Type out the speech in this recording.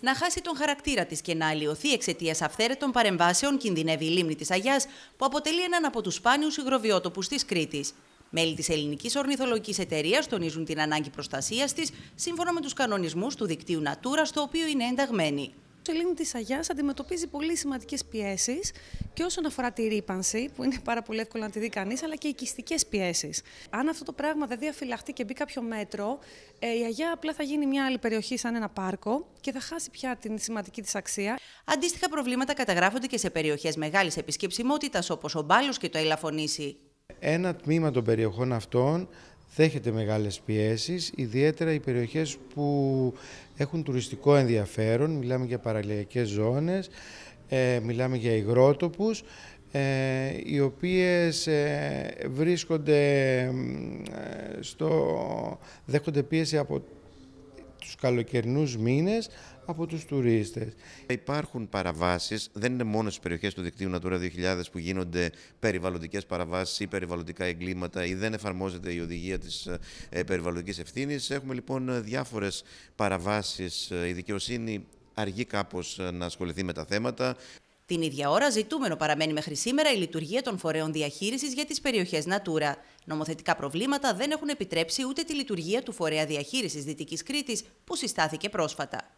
να χάσει τον χαρακτήρα της και να αλλοιωθεί εξαιτίας αυθαίρετων παρεμβάσεων, κινδυνεύει η λίμνη της Αγιάς, που αποτελεί έναν από τους σπάνιους υγροβιότοπους της Κρήτης. Μέλη της Ελληνικής Ορνηθολογικής Εταιρείας τονίζουν την ανάγκη προστασίας της σύμφωνα με τους κανονισμούς του δικτύου Natura, στο οποίο είναι ενταγμένη. Η σελήνη τη Αγιά αντιμετωπίζει πολύ σημαντικές πιέσεις και όσον αφορά τη ρήπανση, που είναι πάρα πολύ εύκολο να τη δει κανείς, αλλά και οι οικιστικές πιέσεις. Αν αυτό το πράγμα δεν διαφυλαχτεί και μπει κάποιο μέτρο, ε, η Αγιά απλά θα γίνει μια άλλη περιοχή σαν ένα πάρκο και θα χάσει πια την σημαντική της αξία. Αντίστοιχα προβλήματα καταγράφονται και σε περιοχές μεγάλης επισκεψιμότητας όπως ο Μπάλου και το Ελαφωνήσι. Ένα τμήμα των περιοχών αυτών δέχεται μεγάλες πιέσεις, ιδιαίτερα οι περιοχές που έχουν τουριστικό ενδιαφέρον, μιλάμε για παραλιακές ζώνες, ε, μιλάμε για υγρότοπους, ε, οι οποίες ε, βρίσκονται στο, δέχονται πίεση από στους καλοκαιρινούς μήνες από τους τουρίστες. Υπάρχουν παραβάσεις, δεν είναι μόνο στις περιοχές του δικτύου Natura 2000 που γίνονται περιβαλλοντικές παραβάσεις ή περιβαλλοντικά εγκλήματα ή δεν εφαρμόζεται η οδηγία της ε, περιβαλλοντικής ευθύνης. Έχουμε λοιπόν διάφορες παραβάσεις, ε, η δικαιοσύνη αργεί κάπως ε, να ασχοληθεί με τα θέματα. Την ίδια ώρα, ζητούμενο παραμένει μέχρι σήμερα η λειτουργία των φορέων διαχείρισης για τις περιοχές Natura. Νομοθετικά προβλήματα δεν έχουν επιτρέψει ούτε τη λειτουργία του φορέα διαχείρισης Δυτικής Κρήτης, που συστάθηκε πρόσφατα.